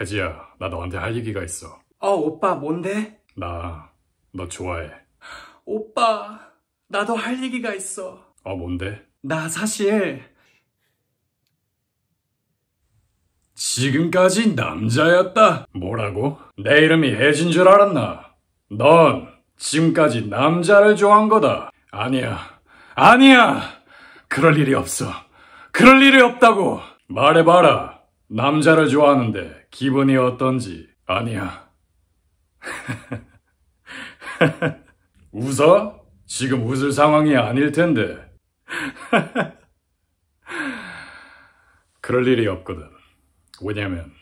혜지야, 나 너한테 할 얘기가 있어. 어, 오빠, 뭔데? 나, 너 좋아해. 오빠, 나도 할 얘기가 있어. 어, 뭔데? 나 사실, 지금까지 남자였다. 뭐라고? 내 이름이 혜진 줄 알았나? 넌 지금까지 남자를 좋아한 거다. 아니야. 아니야! 그럴 일이 없어. 그럴 일이 없다고! 말해봐라. 남자를 좋아하는데 기분이 어떤지 아니야. 웃어? 지금 웃을 상황이 아닐 텐데. 그럴 일이 없거든. 왜냐면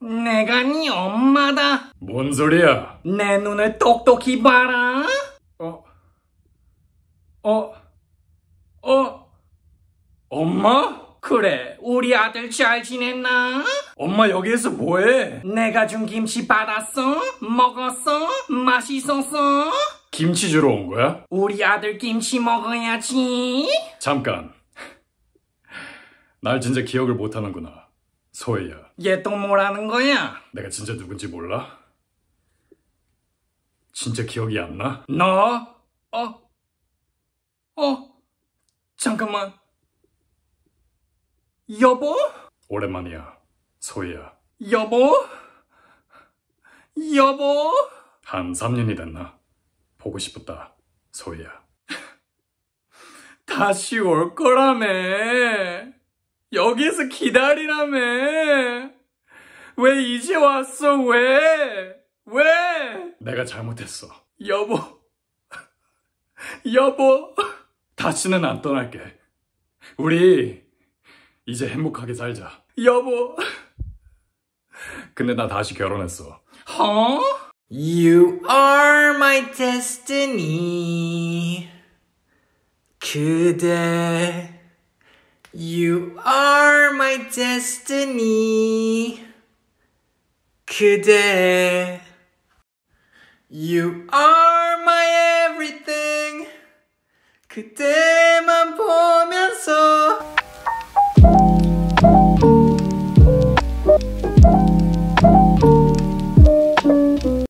내가 네 엄마다. 뭔 소리야? 내 눈을 똑똑히 봐라. 어, 어, 어, 엄마? 그래, 우리 아들 잘 지냈나? 엄마 여기에서 뭐해? 내가 준 김치 받았어? 먹었어? 맛있었어? 김치 주러 온 거야? 우리 아들 김치 먹어야지. 잠깐. 날 진짜 기억을 못하는구나. 소혜야. 얘 또 뭐라는 거야? 내가 진짜 누군지 몰라? 진짜 기억이 안 나? 너? 어? 어? 잠깐만. 여보? 오랜만이야, 소희야. 여보? 여보? 한 3년이 됐나? 보고 싶었다, 소희야. 다시 올 거라며. 여기서 기다리라며. 왜 이제 왔어, 왜? 왜? 내가 잘못했어. 여보. 여보. 다시는 안 떠날게. 우리 이제 행복하게 살자. 여보. 근데 나 다시 결혼했어. 허? You are my destiny. 그대. You are my destiny. 그대. You are my everything. 그대.